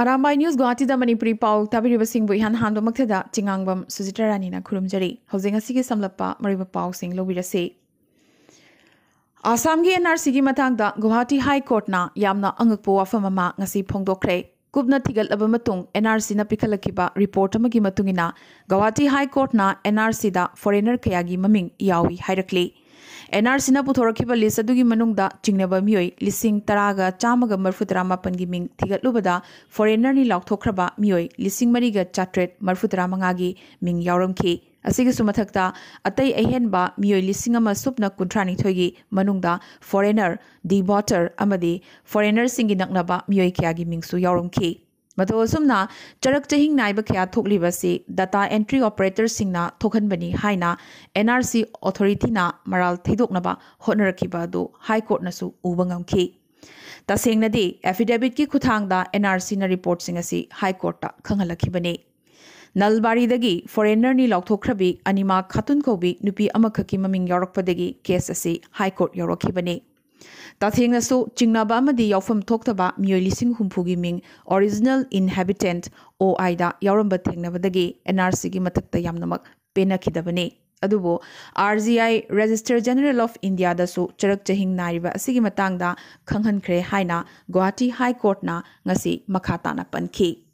Arambai news Guwahati Manipuri पाउ ताबिरिबसिंग इहान हान मक्थदा चिंगांगबम सुजिता रानी खुरुमजरी हौजिंग असिगे समलप्पा मरिब पाउसिंग लोबिरसे आसामगी NRC की मतांगदा गुवाहाटी हाई कोर्टना यामना अंगकपो वाफम अमा ngasi phongdokhre एन आर ꯃꯇꯨꯡ ꯑꯦꯟ.ꯑꯥꯔ.ꯁꯤꯅ ꯄꯤꯈꯠꯂꯛꯈꯤꯕ ꯔꯤꯄꯣꯔꯠ ꯑꯃꯒꯤ ꯃꯇꯨꯡ ꯏꯟꯅ एन आर सी ꯑꯦꯟ.ꯑꯥꯔ.ꯁꯤꯗ ꯐꯣꯔꯦꯅꯔ की ममी ꯌꯥꯎꯏ ꯍꯥꯏꯔꯛꯂꯤ ꯑꯦꯟꯑꯥꯔꯁꯤꯅ ꯄꯨꯊꯣꯔꯛꯈꯤꯕ ꯂꯤꯁ ꯑꯗꯨꯒꯤ ꯃꯅꯨꯡꯗ ꯆꯤꯡꯅꯕ ꯃꯤꯑꯣꯏ ꯂꯤꯁꯤꯡ ꯇꯔꯥꯒ ꯆꯥꯝꯃꯒ ꯃꯔꯐꯨ ꯇꯔꯥꯃꯥꯄꯟꯒꯤ ꯃꯤꯡ ꯊꯤꯒꯠꯂꯨꯕꯗ ꯐꯣꯔꯦꯟꯅꯔꯅꯤ ꯂꯥꯎꯊꯣꯛꯈ꯭ꯔꯕ ꯃꯤꯑꯣꯏ ꯂꯤꯁꯤꯡ ꯃꯔꯤꯒ ꯆꯥꯇ꯭ꯔꯦꯠ ꯃꯔꯐꯨ ꯇꯔꯥꯃꯉꯥꯒꯤ ꯃꯤꯡ ꯌꯥꯎꯔꯝꯈꯤ ꯑꯁꯤꯒꯤꯁꯨ ꯃꯊꯛꯇ ꯑꯇꯩ ꯑꯍꯦꯟꯕ ꯃꯤꯑꯣꯏ ꯂꯤꯁꯤꯡ ꯑꯃ ꯁꯨꯞꯅ ꯀꯨꯟꯊ꯭ꯔꯥꯅꯤꯊꯣꯏꯒꯤ ꯃꯅꯨꯡꯗ ꯐꯣꯔꯦꯟꯅꯔ ꯗꯤ ꯕꯣꯇꯔ ꯑꯃꯗꯤ ꯐꯣꯔꯦꯟꯅꯔꯁꯤꯡꯒꯤ ꯅꯛꯅꯕ ꯃꯤꯑꯣꯏ ꯀꯌꯥꯒꯤ ꯃꯤꯡꯁꯨ ꯌꯥꯎꯔꯝꯈꯤ मतोसुमना चरक चहिंग नाइब क्या थोलीब दाता एंट्री ऑपरेटर सिंह थोखनबनी है एन आर सी ऑथोरीटी मराल थेदोनब हो हाईकोर्ट उमी तसेंदे एफिडेविट की खुद N R C report high court खाने नलबारी फोरेनर लौथोख्रभी अनीमा खातुन खौबी नुपी की ममी यौरपदी केस हाईकोर्ट यौरखिबने ताथेंगनासु चिंगनाबा अमदी याउफम थोक्तबा मियोय लिसिंग हुम्फुगी मिंग ओरिजिनल इनहेबिटेंट ओआई दा याउरम्बा थेंगनाबदगी एनआरसी की मथकता यामनमक पेनखिदबने ꯑꯗꯨꯕꯨ R G I registrar general of ꯏꯟꯗꯤꯌꯥꯗꯁꯨ ꯆꯔꯛ ꯆꯍꯤꯡ ꯅꯥꯏꯔꯤꯕ ꯑꯁꯤꯒꯤ ꯃꯇꯥꯡꯗ ꯈꯪꯍꯟꯈ꯭ꯔꯦ ꯍꯥꯏꯅ ꯒꯨꯋꯥꯍꯥꯇꯤ ꯍꯥꯏ ꯀꯣꯔꯠꯅ ꯉꯁꯤ ꯃꯈꯥ ꯇꯥꯅ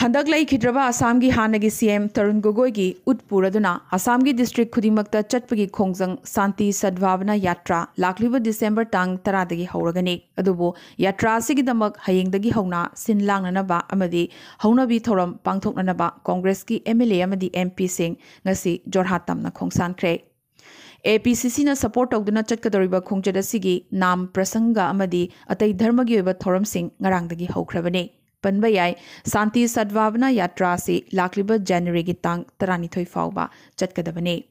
हंदक लेखिद्रबा असम की हाने की सी एम तरुण गोगोई की उत्पूरदना असम की डिस्ट्रिक्ट चटप की खोज शांति सद्भावना यात्रा लाख दिसंबर तांग तरादगी हौरगनी अदुबो यात्रा सिगिदमक हौना सिन लांगनबा अमदि हौनबी थोरम पांगथोकनबा कांग्रेस की एम अमदि एमपी सिंह ngasi जोरहाट तमना खोंसानख्रे APCCꯅ सी ꯇꯧꯗꯨꯅ ꯆꯠꯀꯗꯧꯔꯤꯕ ꯈꯣꯡꯆꯠ ꯑꯁꯤꯒꯤ ꯅꯥꯝ ꯄ꯭ꯔꯁꯪꯒ ꯑꯃꯗꯤ ꯑꯇꯩ ꯙꯔꯃꯒꯤ ꯑꯣꯏꯕ ꯊꯧꯔꯝꯁꯤꯡ ꯉꯔꯥꯡꯗꯒꯤ ꯍꯧꯈ꯭ꯔꯕꯅꯤ पनबयाय शांति सद्भावना यात्रा से लाब जनवरी की तंग तरह फाउब चतने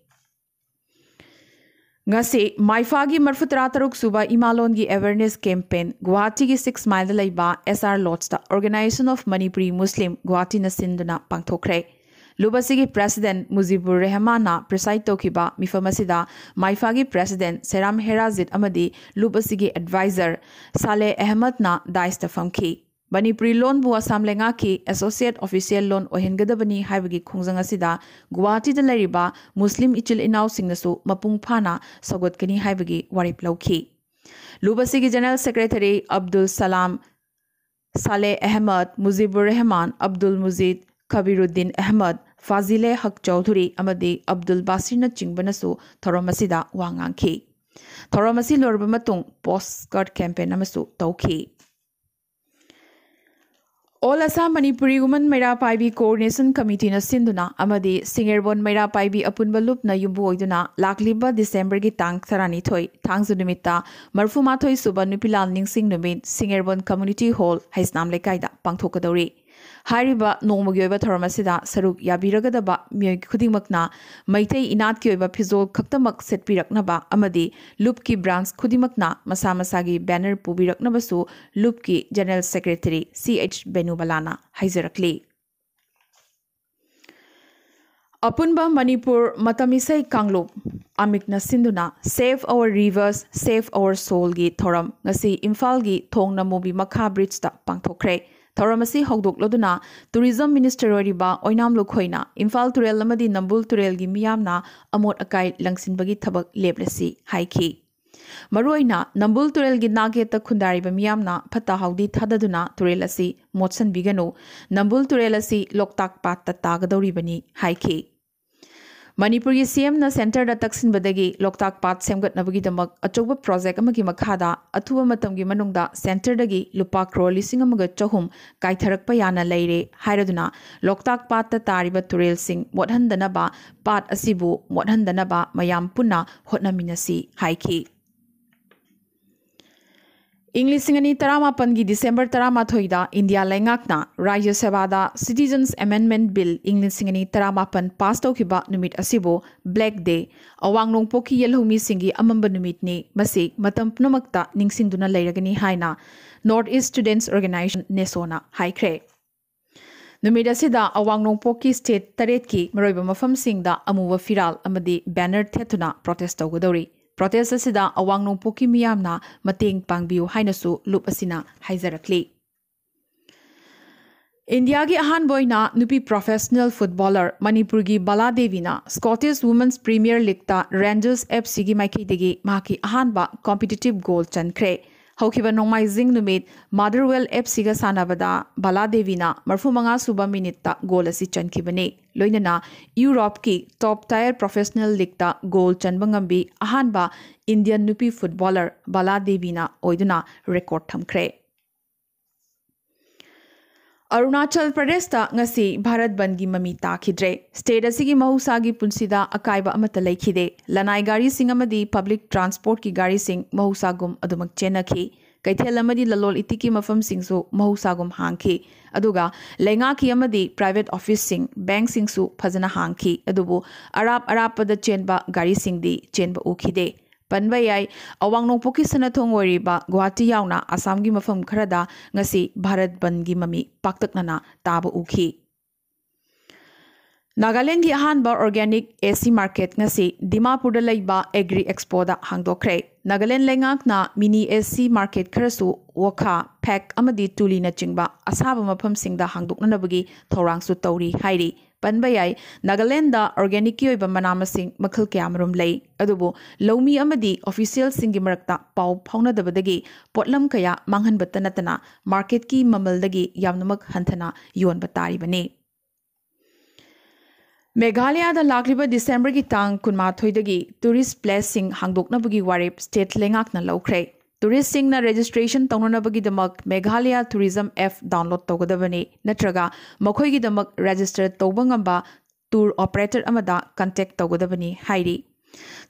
माइफा की मरफु तरह तरुक सूब इमालों की एवेरने कैंपेन गुवाहाटी की सिक्स माइल लेब S R lodge organisation of Manipuri Muslim Guwahati ने पाथोरे लुबसी की प्रेसीडें मुजीबुर रेहमाना प्रिसाइड तो मिफम माइफा की प्रेसीडें सेराम हेराजीत लुबसी की एडवाइजर साले अहमदना दायस्त फमी ꯃꯅꯤꯄꯨꯔꯤ ꯂꯣꯟꯕꯨ ꯑꯁꯥꯝ ꯂꯩꯉꯥꯛꯀꯤ ꯑꯦꯁꯣꯁꯤꯌꯦꯠ ꯑꯣꯐꯤꯁꯤꯌꯦꯜ ꯂꯣꯟ ꯑꯣꯏꯍꯟꯒꯗꯕꯅꯤ ꯍꯥꯏꯕꯒꯤ ꯈꯣꯡꯖꯪ ꯑꯁꯤꯗ ꯒꯨꯋꯥꯍꯥꯇꯤꯗ ꯂꯩꯔꯤꯕ ꯃꯨꯁꯂꯤꯝ ꯏꯆꯤꯜ ꯏꯅꯥꯎꯁꯤꯡꯅꯁꯨ ꯃꯄꯨꯡ ꯐꯥꯅ ꯁꯧꯒꯠꯀꯅꯤ ꯍꯥꯏꯕꯒꯤ ꯋꯥꯔꯦꯞ ꯂꯧꯈꯤ ꯂꯨꯕꯁꯤꯒꯤ ꯖꯦꯅꯔꯦꯜ ꯁꯦꯀ꯭ꯔꯦꯇꯔꯤ ꯑꯕꯗꯨꯜ ꯁꯂꯥꯝ ꯁꯥꯂꯦ ꯑꯍꯃद मुजीबुर रहमान अब्दुल मुजीद खबीरुद्दीन अहमद फाजिले हक चौधरी अमदी अब्दुल बासिरना चिंबनसु थौरम वांगांखी थौरम लोरब पोस्ट कार्ड कैंपेन तौखी all Assam Manipuri woman Meira Pai coordination committee सिंधुना सिंगेरबोन मैरा पाई अपुब लूप यूबूना लाब दिसेंबर की तं तरनी थोजुमता मरफुमाथ सूब निपीला निशिंग कम्युनिटी हॉल हजनाम लेकाय पाथोदौरी नोम की थरम सरुक याब खुदिमकना मैथई इनाद की फिजोल खतम सेटपीरकना लुप की ब्रांच खुदना मसा मसा की बैनर पुबीरकना लुप की जनरल सेक्रेटरी सी एच बेनुबलाना हाजरकली अपुनब मणिपुर मतमीसई सिंधुना save our rivers save our soul की थोरम इम्फाल की थोंग नमू मखा ब्रिज पाथोरें थौरमी होंदों तुरीज मिनीस्टरनाम लुखना इम्फा तुरल नम्बुल तुरल की मामना अमोद अकाय थब लेपी नम्बुल तुरल की नागेट मामना फट हाउी थादना तुरल अ मोसनगनो नम्बुल तुरल अ लोकता पात तागदौरबनी ꯃꯅꯤꯄꯨꯔꯒꯤ ꯁꯤꯑꯦꯝꯅ ꯁꯦꯟꯇꯔꯗ ꯇꯛꯁꯤꯟꯕꯗꯒꯤ ꯂꯣꯛꯇꯥꯛ ꯄꯥꯠ ꯁꯦꯝꯒꯠꯅꯕꯒꯤꯗꯃꯛ ꯑꯆꯧꯕ ꯄ꯭ꯔꯣꯖꯦꯛ ꯑꯃꯒꯤ ꯃꯈꯥꯗ ꯑꯊꯨꯕ ꯃꯇꯝꯒꯤ ꯃꯅꯨꯡꯗ ꯁꯦꯟꯇꯔꯗꯒꯤ ꯂꯨꯄꯥ ꯀ꯭ꯔꯣꯔ ꯂꯤꯁꯤꯡ ꯑꯃꯒ ꯆꯍꯨꯝ ꯀꯥꯏꯊꯔꯛꯄ ꯌꯥꯅ ꯂꯩꯔꯦ ꯍꯥꯏꯔꯗꯨꯅ ꯂꯣꯛꯇꯥꯛ ꯄꯥꯠꯇ ꯇꯥꯔꯤꯕ ꯇꯨꯔꯦꯜꯁꯤꯡ ꯃꯣꯠꯍꯟꯗꯅꯕ ꯄꯥꯠ ꯑꯁꯤꯕꯨ ꯃꯣꯠꯍꯟꯗꯅꯕ ꯃꯌꯥꯝ ꯄꯨꯟꯅ ꯍꯣꯠꯅꯃꯤꯟꯅꯁꯤ ꯍꯥꯏꯈꯤ ꯏꯪ ꯂꯤꯁꯤꯡ ꯑꯅꯤ ꯇꯔꯥꯃꯥꯄꯟꯒꯤ ꯗꯤꯁꯦꯝꯕꯔ ꯇꯔꯥꯃꯥꯊꯣꯏꯗ ꯏꯟꯗꯤꯌꯥ ꯂꯩꯉꯥꯛꯅ ꯔꯥꯖ꯭ꯌ ꯁꯚꯥꯗ ꯁꯤꯇꯤꯖꯟꯁ ꯑꯦꯃꯦꯟꯃꯦꯟ ꯕꯤꯜ ꯏꯪ ꯂꯤꯁꯤꯡ ꯑꯅꯤ ꯇꯔꯥꯃꯥꯄꯟ ꯄꯥꯁ ꯇꯧꯈꯤꯕ ꯅꯨꯃꯤꯠ ꯑꯁꯤꯕꯨ ꯕ꯭ꯂꯦꯛ ꯗꯦ ꯑꯋꯥꯡ ꯅꯣꯡꯄꯣꯛꯀꯤ ꯌꯦꯜꯍꯧꯃꯤꯁꯤꯡꯒꯤ ꯑꯃꯝꯕ ꯅꯨꯃꯤꯠꯅꯤ ꯃꯁꯤ ꯃꯇꯝ ꯄꯨꯝꯅꯃꯛꯇ ꯅꯤꯡꯁꯤꯡꯗꯨꯅ ꯂꯩꯔꯒꯅꯤ ꯍꯥꯏꯅ ꯅꯣꯔꯠ ꯏꯁ ꯁ꯭ꯇꯨꯗꯦꯟꯠꯁ ꯑꯣꯔꯒꯅꯥꯏꯖꯦꯁꯟ ꯅꯦꯁꯣꯅ ꯍꯥꯏꯈ꯭ꯔꯦ ꯅꯨꯃꯤꯠ ꯑꯁꯤꯗ ꯑꯋꯥꯡ ꯅꯣꯡꯄꯣꯛꯀꯤ ꯁ꯭ꯇꯦꯠ ꯇꯔꯦꯠꯀꯤ ꯃꯔꯣꯏꯕ ꯃꯐꯝꯁꯤꯡꯗ ꯑꯃꯨꯕ ꯐꯤꯔꯥꯜ ꯑꯃꯗꯤ ꯕꯦꯅꯔ ꯊꯦꯠꯇꯨꯅ ꯄ꯭ꯔꯣꯇꯦꯁ ꯇꯧꯒꯗꯧꯔꯤ ꯄ꯭ꯔꯣꯇꯦꯁ ꯑꯁꯤꯗ ꯑꯋꯥꯡ ꯅꯣꯡꯄꯣꯛꯀꯤ ꯃꯤꯌꯥꯝꯅ ꯃꯇꯦꯡ ꯄꯥꯡꯕꯤꯌꯨ ꯍꯥꯏꯅꯁꯨ ꯂꯨꯞ ꯑꯁꯤꯅ ꯍꯥꯏꯖꯔꯛꯂꯤ ꯏꯟꯗꯤꯌꯥꯒꯤ ꯑꯍꯥꯟꯕ ꯑꯣꯏꯅ ꯅꯨꯄꯤ ꯄ꯭ꯔꯣꯐꯦꯁꯅꯦꯜ ꯐꯨꯠꯕꯣꯂꯔ ꯃꯅꯤꯄꯨꯔꯒꯤ ꯕꯂꯥꯗꯦꯕꯤꯅ ꯁ꯭ꯀꯣꯇꯤꯁ ꯋꯨꯃꯟꯁ ꯄ꯭ꯔꯤꯃꯤꯌꯔ ꯂꯤꯒꯇ ꯔꯦꯟꯖꯔꯁ ꯑꯦꯐ ꯁꯤꯒꯤ ꯃꯥꯏꯀꯩꯗꯒꯤ ꯃꯍꯥꯛꯀꯤ ꯑꯍꯥꯟꯕ ꯀꯣꯝꯄꯤꯇꯤꯇꯤꯞ ꯒꯣꯜ ꯆꯟꯈ꯭ꯔꯦ ꯍꯧꯈꯤꯕ ꯅꯣꯡꯃꯥꯏꯖꯤꯡ ꯅꯨꯃꯤꯠ ꯃꯥꯗꯔꯋꯦꯜ ꯑꯦꯞꯁꯤꯒ ꯁꯥꯟꯅꯕꯗ ꯕꯥꯂꯥꯗꯦꯕꯤꯅ ꯃꯔꯐꯨ ꯃꯉꯥ ꯁꯨꯕ ꯃꯤꯅꯤꯠꯇ ꯒꯣꯜ ꯑꯁꯤ ꯆꯟꯈꯤꯕꯅꯤ ꯂꯣꯏꯅꯅ ꯌꯨꯔꯣꯞꯀꯤ ꯇꯣꯞ ꯇꯥꯌꯔ ꯄ꯭ꯔꯣꯐꯦꯁꯅꯦꯜ ꯂꯤꯛꯇ ꯒꯣꯜ ꯆꯟꯕ ꯉꯝꯕꯤ ꯑꯍꯥꯟꯕ ꯏꯟꯗꯤꯌꯟ ꯅꯨꯄꯤ ꯐꯨꯠꯕꯣꯂꯔ ꯕꯥꯂꯥꯗꯦꯕꯤꯅ ꯑꯣꯏꯗꯨꯅ ꯔꯦꯀꯣꯔꯠ ꯊꯝꯈ꯭ꯔꯦ अरुणाचल प्रदेश ngasi भारत बंद की ममी ताखिद्रे स्टेट असिगी महुसा की पुंसीदा अकाइबा अमत लेखिदे लनाई गाड़ी सिंह पब्लिक ट्रांसपोर्ट की गाड़ी सिंह महुसा गुम अदुमक कैथल ललोल इति की मफम सिंगसु महुसा गुम प्राइवेट ऑफिस सिंह बैंक सिंगसु फजना हांगी अदुबु अराप अरापद चेनबा गाड़ी सिंह दी चेनबा उखिदे ꯄꯟꯕ ꯌꯥꯏ ꯑꯋꯥꯡꯅꯣꯡꯄꯣꯛꯀꯤ ꯁꯅꯊꯣꯡ ꯑꯣꯏꯔꯤꯕ ꯒꯨꯋꯥꯍꯥꯇꯤ ꯌꯥꯎꯅ ꯑꯁꯥꯝꯒꯤ ꯃꯐꯝ ꯈꯔꯗ ꯉꯁꯤ ꯚꯥꯔꯠ ꯕꯟꯒꯤ ꯃꯃꯤ ꯄꯥꯛꯇꯛꯅꯅ ꯇꯥꯕ ꯎꯈꯤ ꯅꯥꯒꯥꯂꯦꯟꯒꯤ ꯑꯍꯥꯟꯕ ꯑꯣꯔꯒꯥꯅꯤꯛ ꯑꯦꯁꯤ ꯃꯥꯔꯀꯦꯠ ꯉꯁꯤ ꯗꯤꯃꯥꯄꯨꯔꯗ ꯂꯩꯕ ꯑꯦꯒ꯭ꯔꯤ ꯑꯦꯛꯁꯄꯣꯗ ꯍꯥꯡꯗꯣꯛꯈ꯭ꯔꯦ ꯅꯥꯒꯥꯂꯦꯟ ꯂꯩꯉꯥꯛꯅ ꯃꯤꯅꯤ ꯑꯦꯁꯤ ꯃꯥꯔꯀꯦꯠ ꯈꯔꯁꯨ ꯋꯥꯈꯥ ꯐꯦꯛ ꯑꯃꯗꯤ ꯇꯨꯂꯤꯅꯆꯤꯡꯕ ꯑꯁꯥꯕ ꯃꯐꯝꯁꯤꯡꯗ ꯍꯥꯡꯗꯣꯛꯅꯅꯕꯒꯤ ꯊꯧꯔꯥꯡꯁꯨ ꯇꯧꯔꯤ ꯍꯥꯏꯔꯤ पनब या नगलैंड ऑर्गेनिक मना क्याम लौमी ऑफिसल मरता पाव फादी पोलम कया मांगब नतना मार्केट की ममल हंथना योब तारीबने मेघालय लाब डिसेंबर की तंग कुमाथ टूरी प्लेस की वारे स्टेट लेंगे ꯇꯨꯔꯤꯁꯁꯤꯡꯅ ꯔꯦꯖꯤꯁꯇ꯭ꯔꯦꯁꯟ ꯇꯧꯅꯅꯕꯒꯤꯗꯃꯛ ꯃꯦꯘꯥꯂꯌꯥ ꯇꯨꯔꯤꯖꯝ ꯑꯦꯞ ꯗꯥꯎꯟꯂꯣꯗ ꯇꯧꯒꯗꯕꯅꯤ ꯅꯠꯇ꯭ꯔꯒ ꯃꯈꯣꯏꯒꯤꯗꯃꯛ ꯔꯦꯖꯤꯁꯇꯔ ꯇꯧꯕ ꯉꯝꯕ ꯇꯨꯔ ꯑꯣꯄꯔꯦꯇꯔ ꯑꯃꯗ ꯀꯟꯇꯦꯛ ꯇꯧꯒꯗꯕꯅꯤ ꯍꯥꯏꯔꯤ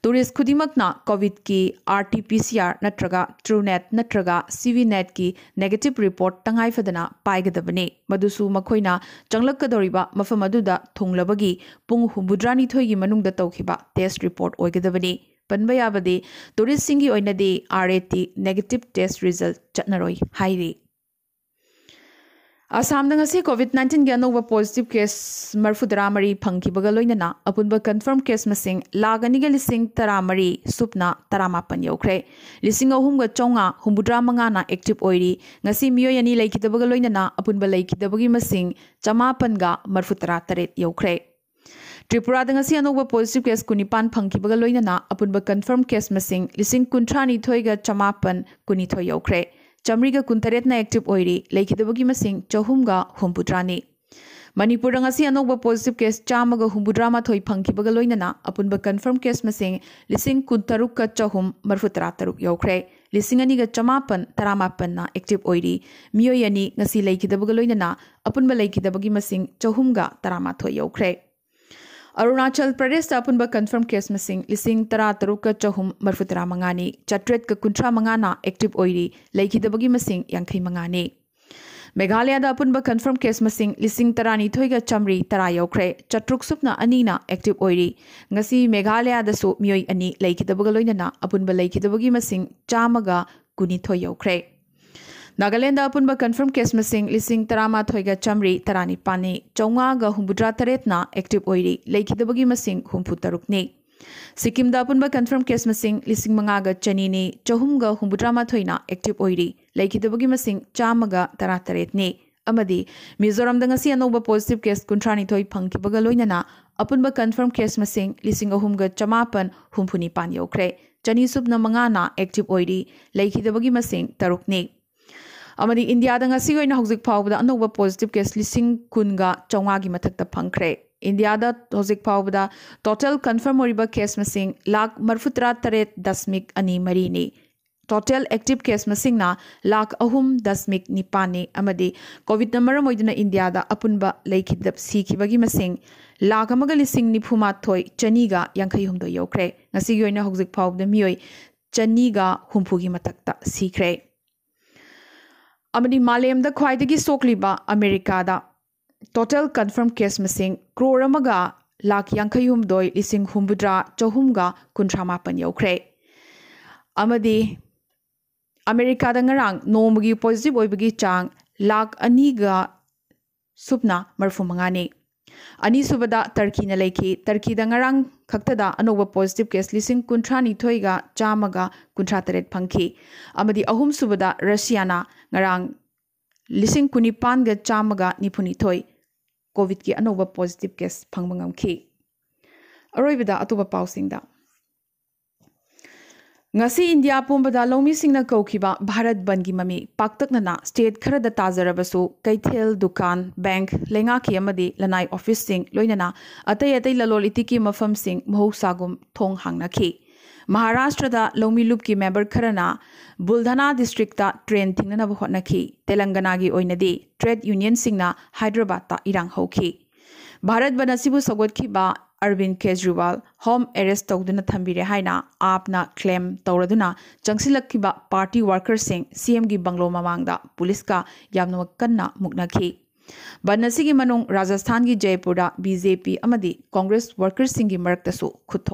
ꯇꯨꯔꯤꯁ ꯈꯨꯗꯤꯡꯃꯛꯅ ꯀꯣꯚꯤꯗꯀꯤ R T P C R ꯅꯠꯇ꯭ꯔꯒ ꯇ꯭ꯔꯨꯅꯦꯠ ꯅꯠꯇ꯭ꯔꯒ ꯁꯤꯚꯤꯅꯦꯠꯀꯤ ꯅꯦꯒꯦꯇꯤꯚ ꯔꯤꯄꯣꯔꯠ ꯇꯉꯥꯏꯐꯗꯅ ꯄꯥꯏꯒꯗꯕꯅꯤ ꯃꯗꯨꯁꯨ ꯃꯈꯣꯏꯅ ꯆꯪꯂꯛꯀꯗꯧꯔꯤꯕ ꯃꯐꯝ ꯑꯗꯨꯗ ꯊꯨꯡꯂꯕꯒꯤ ꯄꯨꯡ ꯍꯨꯝꯐꯨꯇꯔꯥꯅꯤꯊꯣꯏꯒꯤ ꯃꯅꯨꯡꯗ ꯇꯧꯈꯤꯕ ꯇꯦꯁ ꯔꯤꯄꯣꯔꯠ ꯑꯣꯏꯒꯗꯕꯅꯤ पनबादी R A T negative test result चटनरोय चटनरो असम कोविड नाइन्टीन के अनौब पॉजिटिव केस मरफुदरा मरी फंगना अपुब कंफर्म केस मसिंग लागनी लिंग तरह मरी सूपना तरमापन यौख्रे लिंग अहम चौंह हूबुद्रा मंगा एक्टिव होरी मोयनी लेना अपुब लेकिन मसिंग चमापन मरफुतरा तरह यौख्रे त्रिपुरा दी अनौब पॉजिटिव केस कुनीपान फंगीब अपुब कन्फर्म केस मैं लिंग चमापन कुनीथ यौरे चम्री कुंतरें एक्टिव होगी चहुमग हूंपुत्रानी मनपुर अनौब पॉजिटिव केस चामग हूंबुद्राथ फंगीब अपुब कन्फर्म केस मैं लिंग कुंतरुक चहुम मरफुतरातरुक यौरे लिंग अग चमापन तरामापन एक्टिव होगी अपुब लेगी चहुमग तरमाथ यौरे अरुणाचल प्रदेश अपुन कंफर्म केस मिसिंग लिसिंग तरह तरुक चहुम मरफुत तरह मंगानी चट्रेट कुंथ्रा मंगाना एक्टिव ओरी लेखीदगी मिसिंग यंखई मंगाने मेघालय अपुन कंफर्म केस मिसिंग लिसिंग तरह निथोई का चमरी तरह यौख्रे चट्रुक सुप्न अनीना एक्टिव ओरी मेघालय मोई अनी लेखीदगना अपुनबीदगी मिसिंग चामग कुनीथो यौख्रे नागालैंड अपुन कन्फर्म केस मसिंग लिसिंग तरामाथोईगा चमरी तरानीपाने चौंगा हूबुद्रा तरेतना एक्टिव ओरी लेखिदबगी मसिंग हूफू तरुकने सिक्किम अपुन कन्फर्म केस मसिंग लिसिंग मंगागा चनीने चहुमगा हूबुद्रा माथोईना एक्टिव ओरी लेखिदबगी मसिंग तरह तरा मिजोरम दंगसी अनोब पॉजिटिव केस कुंट्रानी थोई फंकी बगलोइना अपुन कन्फर्म केस मिंग लिंग अहमग चमापन हुमफुनी पान चनी सुपना मंगा एक्टिव ओरी लेखिदबगी मसिंग तरुकने ꯑꯃꯗꯤ ꯏꯟꯗꯤꯌꯥꯗ ꯉꯁꯤꯒꯤ ꯑꯣꯏꯅ ꯍꯧꯖꯤꯛ ꯐꯥꯎꯕꯗ ꯑꯅꯧꯕ ꯄꯣꯖꯤꯇꯤꯕ ꯀꯦꯁ ꯂꯤꯁꯤꯡ ꯀꯨꯟꯒ ꯆꯥꯝꯃꯉꯥꯒꯤ ꯃꯊꯛꯇ ꯐꯪꯈ꯭ꯔꯦ ꯏꯟꯗꯤꯌꯥꯗ ꯍꯧꯖꯤꯛ ꯐꯥꯎꯕꯗ ꯇꯣꯇꯦꯜ ꯀꯟꯐꯔꯝ ꯑꯣꯏꯔꯤꯕ ꯀꯦꯁ ꯃꯁꯤꯡ ꯂꯥꯈ ꯃꯔꯐꯨꯇꯔꯥ ꯇꯔꯦꯠ ꯗꯁꯃꯤꯛ ꯑꯅꯤ ꯃꯔꯤꯅꯤ ꯇꯣꯇꯦꯜ ꯑꯦꯛꯇꯤꯕ ꯀꯦꯁ ꯃꯁꯤꯡꯅ ꯂꯥꯈ ꯑꯍꯨꯝ ꯗꯁꯃꯤꯛ ꯅꯤꯄꯥꯟꯅꯤ ꯑꯃꯗꯤ ꯀꯣꯚꯤꯗꯅ ꯃꯔꯝ ꯑꯣꯏꯗꯨꯅ ꯏꯟꯗꯤꯌꯥꯗ ꯑꯄꯨꯟꯕ ꯁꯤꯈꯤꯕꯒꯤ ꯃꯁꯤꯡ ꯂꯥꯈ ꯑꯃꯒ ꯂꯤꯁꯤꯡ ꯅꯤꯐꯨꯃꯥꯊꯣꯏ ꯆꯅꯤꯒ ꯌꯥꯡꯈꯩꯍꯨꯝꯗꯣꯏ ꯌꯧꯈ꯭ꯔꯦ ꯉꯁꯤꯒꯤ ꯑꯣꯏꯅ ꯍꯧꯖꯤꯛ ꯐꯥꯎꯕꯗ ꯃꯤꯑꯣꯏ ꯆꯅꯤꯒ ꯍꯨꯝꯐꯨꯒꯤ ꯃꯊꯛꯇ ꯁꯤꯈ꯭ꯔꯦ अमी खाई सोलब अमेरिका टोटल कन्फर्म केस मैं क्रोर लाख यांखयद लिंग हूंद्रा चौहमगा कुंथ्रापन यौख्रे अमेरिका नोम की पोजिटिव चांग लाख अनीग सूपना मरफू मंगा अनीसुबदा तर्की ने लेखी तर्की दंगरंग खक्तदा अनोब पॉजिटिव केस लिसिंग कुंठा निथोईगा चामगा कुंठा तरेत फंखी अमदी अहुम सुबदा रशियाना ngarang लिसिंग कुनिपान ग कोविड की अनोब पॉजिटिव केस फंगमंगम की अरोइबदा अतुबा पाउसिंगदा ꯉꯁꯤ ꯏꯟꯗꯤꯌꯥ ꯄꯨꯝꯕꯗ ꯂꯧꯃꯤꯁꯤꯡꯅ ꯀꯧꯈꯤꯕ ꯚꯥꯔꯠ ꯕꯟꯒꯤ ꯃꯃꯤ ꯄꯥꯛꯇꯛꯅꯅ ꯁ꯭ꯇꯦꯠ ꯈꯔꯗ ꯇꯥꯖꯔꯕꯁꯨ ꯀꯩꯊꯦꯜ ꯗꯨꯀꯥꯟ ꯕꯦꯡꯛ ꯂꯩꯉꯥꯛꯀꯤ ꯑꯃꯗꯤ ꯂꯅꯥꯏ ꯑꯣꯐꯤꯁꯁꯤꯡ ꯂꯣꯏꯅꯅ ꯑꯇꯩ ꯑꯇꯩ ꯂꯂꯣꯜ ꯏꯇꯤꯛꯀꯤ ꯃꯐꯝꯁꯤꯡ ꯃꯍꯧꯁꯥꯒꯨꯝ ꯊꯣꯡ ꯍꯥꯡꯅꯈꯤ ꯃꯍꯥꯔꯥꯁꯇ꯭ꯔꯗ ꯂꯧꯃꯤ ꯂꯨꯞꯀꯤ ꯃꯦꯝꯕꯔ ꯈꯔꯅ ꯕꯨꯜꯙꯅꯥ ꯗꯤꯁꯇ꯭ꯔꯤꯛꯇ ꯇ꯭ꯔꯦꯟ ꯊꯤꯡꯅꯅꯕ ꯍꯣꯠꯅꯈꯤ ꯇꯦꯂꯪꯒꯅꯥꯒꯤ ꯑꯣꯏꯅꯗꯤ ꯇ꯭ꯔꯦꯗ ꯌꯨꯅꯤꯌꯟꯁꯤꯡꯅ ꯍꯥꯏꯗ꯭ꯔꯕꯥꯗꯇ ꯏꯔꯥꯡ ꯍꯧꯈꯤ ꯚꯥꯔꯠ ꯕꯟ ꯑꯁꯤꯕꯨ ꯁꯧꯒꯠꯈꯤꯕ अरविंद केजरीवाल होम अरेस्ट तौद थे है आपना क्लेम तौर चंसल पार्टी वर्कर्स सीएम की बंगलो ममांग पुलिस का कन्ना मुक्नखी बंदी राजस्थान की जयपुर बीजेपी कांग्रेस वर्कर्स की खुद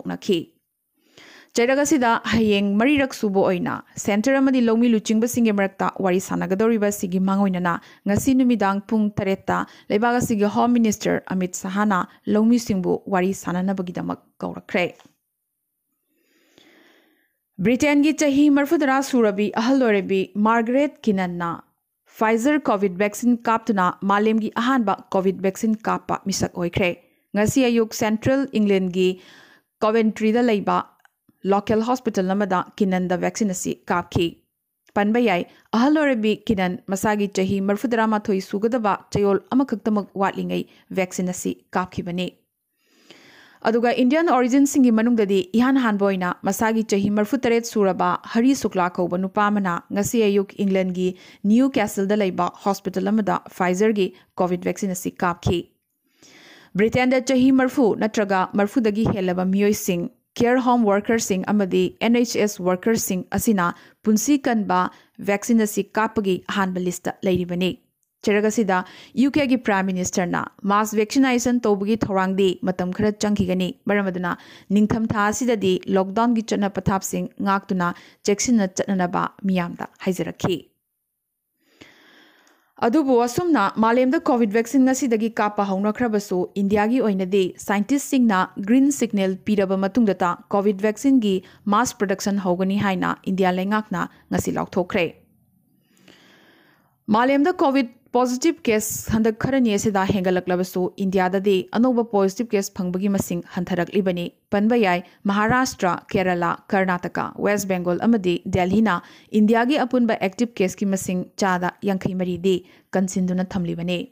ꯆꯩꯔꯛ ꯑꯁꯤꯗ ꯍꯌꯦꯡ ꯃꯔꯤꯔꯛ ꯁꯨꯕ ꯑꯣꯏꯅ ꯁꯦꯟꯇꯔ ꯑꯃꯗꯤ ꯂꯧꯃꯤ ꯂꯨꯆꯤꯡꯕꯁꯤꯡꯒꯤ ꯃꯔꯛꯇ ꯋꯥꯔꯤ ꯁꯥꯟꯅꯒꯗꯧꯔꯤꯕ ꯑꯁꯤꯒꯤ ꯃꯥꯡꯑꯣꯏꯅꯅ ꯉꯁꯤ ꯅꯨꯃꯤꯗꯥꯡ ꯄꯨꯡ ꯇꯔꯦꯠꯇ ꯂꯩꯕꯥꯛ ꯑꯁꯤꯒꯤ ꯍꯣꯝ ꯃꯤꯅꯤꯁꯇꯔ ꯑꯃꯤꯠ ꯁꯍꯥꯅ ꯂꯧꯃꯤꯁꯤꯡꯕꯨ ꯋꯥꯔꯤ ꯁꯥꯟꯅꯅꯕꯒꯤꯗꯃꯛ ꯀꯧꯔꯛꯈ꯭ꯔꯦ ꯕ꯭ꯔꯤꯇꯦꯟꯒꯤ ꯆꯍꯤ ꯃꯔꯐꯨꯇꯔꯥ ꯁꯨꯔꯕꯤ ꯑꯍꯜ ꯑꯣꯏꯔꯕꯤ ꯃꯥꯔꯒꯔꯦꯠ ꯀꯤꯅꯟꯅ ꯐꯥꯏꯖꯔ ꯀꯣꯚꯤꯗ ꯚꯦꯛꯁꯤꯟ ꯀꯥꯞꯇꯨꯅ ꯃꯥꯂꯦꯝꯒꯤ ꯑꯍꯥꯟꯕ ꯀꯣꯚꯤꯗ ꯚꯦꯛꯁꯤꯟ ꯀꯥꯞꯄ ꯃꯤꯁꯛ ꯑꯣꯏꯈ꯭ꯔꯦ ꯉꯁꯤ ꯑꯌꯨꯛ ꯁꯦꯟꯇ꯭ꯔꯦꯜ ꯏꯪꯂꯦꯟꯒꯤ ꯀꯣꯚꯦꯟꯇ꯭ꯔꯤꯗ ꯂꯩꯕ local hospital amada Kinan da vaccine asi kapki. ꯄꯟꯕ ꯌꯥꯏ ꯑꯍꯜ ꯑꯣꯏꯔꯕꯤ ꯀꯤꯅꯟ ꯃꯁꯥꯒꯤ ꯆꯍꯤ ꯃꯔꯐꯨꯗꯔꯥꯃꯥꯊꯣꯏ ꯁꯨꯒꯗꯕ ꯆꯌꯣꯜ ꯑꯃꯈꯛꯇꯃꯛ ꯋꯥꯠꯂꯤꯉꯩ ꯚꯦꯛꯁꯤꯟ ꯑꯁꯤ ꯀꯥꯞꯈꯤꯕꯅꯤ ꯑꯗꯨꯒ ꯏꯟꯗꯤꯌꯟ ꯑꯣꯔꯤꯖꯤꯟꯁꯤꯡꯒꯤ ꯃꯅꯨꯡꯗꯗꯤ ꯏꯍꯥꯟ ꯍꯥꯟꯕ ꯑꯣꯏꯅ ꯃꯁꯥꯒꯤ ꯆꯍꯤ ꯃꯔꯐꯨꯇꯔꯦꯠ ꯁꯨꯔꯕ ꯍꯔꯤ ꯁꯨꯀ꯭ꯂꯥ ꯀꯧꯕ ꯅꯨꯄꯥ ꯑꯃꯅ ꯉꯁꯤ ꯑꯌꯨꯛ ꯏꯪꯂꯦꯟꯒꯤ ꯅ꯭ꯌꯨ ꯀꯦꯁꯜꯗ ꯂꯩꯕ ꯍꯣꯁꯄꯤꯇꯥꯜ ꯑꯃꯗ ꯐꯥꯏꯖꯔꯒꯤ ꯀꯣꯚꯤꯗ ꯚꯦꯛꯁꯤꯟ ꯑꯁꯤ ꯀꯥꯞꯈꯤ ꯕ꯭ꯔꯤꯇꯦꯟꯗ ꯆꯍꯤ ꯃꯔꯐꯨ ꯅꯠꯇ꯭ꯔꯒ ꯃꯔꯐꯨꯗꯒꯤ ꯍꯦꯜꯂꯕ ꯃꯤꯑꯣꯏꯁꯤꯡ ꯀꯤꯌꯔ ꯍꯣꯝ ꯋꯥꯔꯀꯔꯁꯤꯡ ꯑꯃꯗꯤ ꯑꯦꯟ ꯑꯩꯆ ꯑꯦꯁ ꯋꯥꯔꯀꯔꯁꯤꯡ ꯑꯁꯤꯅ ꯄꯨꯟꯁꯤ ꯀꯟꯕ ꯚꯦꯛꯁꯤꯟ ꯑꯁꯤ ꯀꯥꯞꯄꯒꯤ ꯑꯍꯥꯟꯕ ꯂꯤꯁꯇ ꯂꯩꯔꯤꯕꯅꯤ ꯆꯩꯔꯛ ꯑꯁꯤꯗ ꯌꯨ ꯀꯦꯒꯤ ꯄ꯭ꯔꯥꯏꯝ ꯃꯤꯅꯤꯁꯇꯔꯅ ꯃꯥꯁ ꯚꯦꯛꯁꯤꯅꯦꯁꯟ ꯇꯧꯕꯒꯤ ꯊꯧꯔꯥꯡꯗꯤ ꯃꯇꯝ ꯈꯔ ꯆꯪꯈꯤꯒꯅꯤ ꯃꯔꯝ ꯑꯗꯨꯅ ꯅꯤꯡꯊꯝꯊꯥ ꯑꯁꯤꯗꯗꯤ ꯂꯣꯛꯗꯥꯎꯟꯒꯤ ꯆꯠꯅ ꯄꯊꯥꯞꯁꯤꯡ ꯉꯥꯛꯇꯨꯅ ꯆꯦꯛꯁꯤꯟꯅ ꯆꯠꯅꯅꯕ ꯃꯤꯌꯥꯝꯗ ꯍꯥꯏꯖꯔꯛꯈꯤ ꯑꯗꯨꯕꯨ ꯑꯁꯨꯝꯅ ꯃꯥꯂꯦꯝꯗ ꯀꯣꯚꯤꯗ ꯚꯦꯛꯁꯤꯟ ꯑꯁꯤꯗꯒꯤ ꯀꯥꯞꯄ ꯍꯧꯅꯈ꯭ꯔꯕꯁꯨ ꯏꯟꯗꯤꯌꯥꯒꯤ ꯑꯣꯏꯅꯗꯤ ꯁꯥꯏꯟꯇꯤꯁꯁꯤꯡꯅ ꯒ꯭ꯔꯤꯟ ꯁꯤꯒꯅꯦꯜ ꯄꯤꯔꯕ ꯃꯇꯨꯡꯗꯇ ꯀꯣꯚꯤꯗ ꯚꯦꯛꯁꯤꯟꯒꯤ ꯃꯥꯁ ꯄ꯭ꯔꯗꯛꯁꯟ ꯍꯧꯒꯅꯤ ꯍꯥꯏꯅ ꯏꯟꯗꯤꯌꯥ ꯂꯩꯉꯥꯛꯅ ꯉꯁꯤ ꯂꯥꯎꯊꯣꯛꯈ꯭ꯔꯦ ꯃꯥꯂꯦꯝꯗ ꯀꯣꯚꯤꯗ पॉजिटिव केस हद खरने हेगलो इंडियादे अनौब पॉजिटिव केस फंगी हंथरक्बने पब याय महाराष्ट्र केरला कर्नाटक वेस्ट बेंगोल दिल्ली इंडिया की अपुब एक्टिव केस की चाद यांखई मरी कंसीदन थम्लीबने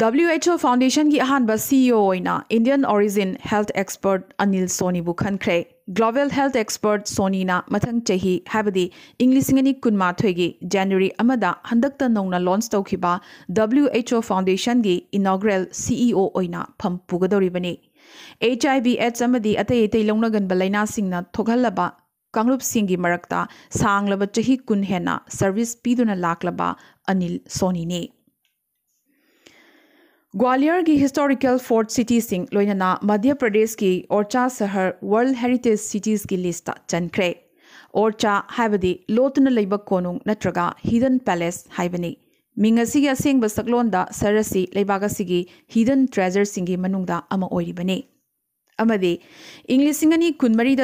डब्ल्यू एच ओ फाउंडेशन की अहम CEO Indian origin health expert Anil Soni खनख्रे ꯒ꯭ꯂꯣꯕꯦꯜ ꯍꯦꯜꯊ ꯑꯦꯛꯁꯄꯔꯠ ꯁꯣꯅꯤꯅ ꯃꯊꯪ ꯆꯍꯤ ꯍꯥꯏꯕꯗꯤ ꯏꯪ ꯂꯤꯁꯤꯡ ꯑꯅꯤ ꯀꯨꯟꯃꯥꯊꯣꯏꯒꯤ ꯖꯅꯋꯥꯔꯤ ꯑꯃꯗ ꯍꯟꯗꯛꯇ ꯅꯧꯅ ꯂꯣꯟꯆ ꯇꯧꯈꯤꯕ ꯗꯕ꯭ꯂꯤꯎ ꯑꯩꯆ ꯑꯣ ꯐꯥꯎꯟꯗꯦꯁꯟꯒꯤ ꯏꯅꯣꯒ꯭ꯔꯦꯜ ꯁꯤꯏꯑꯣ ꯑꯣꯏꯅ ꯐꯝ ꯄꯨꯒꯗꯧꯔꯤꯕꯅꯤ ꯑꯩꯆ ꯑꯥꯏ ꯚꯤ ꯑꯦꯗꯁ ꯑꯃꯗꯤ ꯑꯇꯩ ꯑꯇꯩ ꯂꯧꯅꯒꯟꯕ ꯂꯥꯏꯅꯥꯁꯤꯡꯅ ꯊꯣꯛꯍꯜꯂꯕ ꯀꯥꯡꯂꯨꯞꯁꯤꯡꯒꯤ ꯃꯔꯛꯇ ꯁꯥꯡꯂꯕ ꯆꯍꯤ ꯀꯨꯟ ꯍꯦꯟꯅ ꯁꯔꯚꯤꯁ ꯄꯤꯗꯨꯅ ꯂꯥꯛꯂꯕ ꯑꯅꯤꯜ ꯁꯣꯅꯤꯅꯤ ग्वालियर की हिस्टोरिकल फोर्ट सिटीसिंग लोइनना मध्य प्रदेश की ओरचा शहर वर्ल्ड हेरिटेज सिटीज की लिस्ट चनख्रे ओरचा हाबदी लोटन लेब कोनुंग नत्रगा हिडन पैलेस हाबनी मिंग असिगी असेंग बसकलोंदा सरसी लेबाग असिगी हिडन ट्रेजर सिंगी मनुंगदा अमा ओइरिबनी इंगी कुनमरीब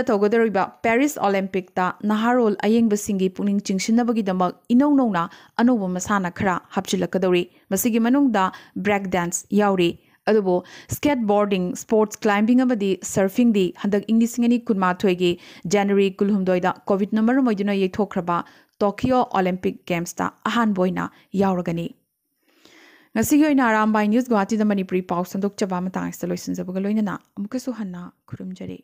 पेरीस ओलंपिक नहारोल अयेंगे पुनिंग चिंसीबीदम इनौ नौना अनौब मसा खरा हापचिलकदरी ब्रेक डेंस यौरी अब स्केटबोर्डिंग स्पोर्ट्स क्लाइंबिंग सर्फिंग हंक इंगी कुनमाथोगी जनवरी कुलहुमदय कोविड नंबर मोदी येथोख्रबा टोक्यो ओलंपिक गेम्स अहान बोना यौरगनी ꯉꯁꯤꯒꯤ ꯑꯣꯏꯅ ꯑꯔꯥꯝꯕꯥꯏ ꯅ꯭ꯌꯨꯁ ꯒꯨꯋꯥꯍꯥꯇꯤꯗ ꯃꯅꯤꯄꯨꯔꯤ ꯄꯥꯎ ꯁꯟꯗꯣꯛꯆꯕ ꯃꯇꯥꯡ ꯑꯁꯤꯗ ꯂꯣꯏꯁꯤꯟꯖꯕꯒ ꯂꯣꯏꯅꯅ ꯑꯃꯨꯛꯀꯁꯨ ꯍꯟꯅ ꯈꯨꯔꯨꯝꯖꯔꯤ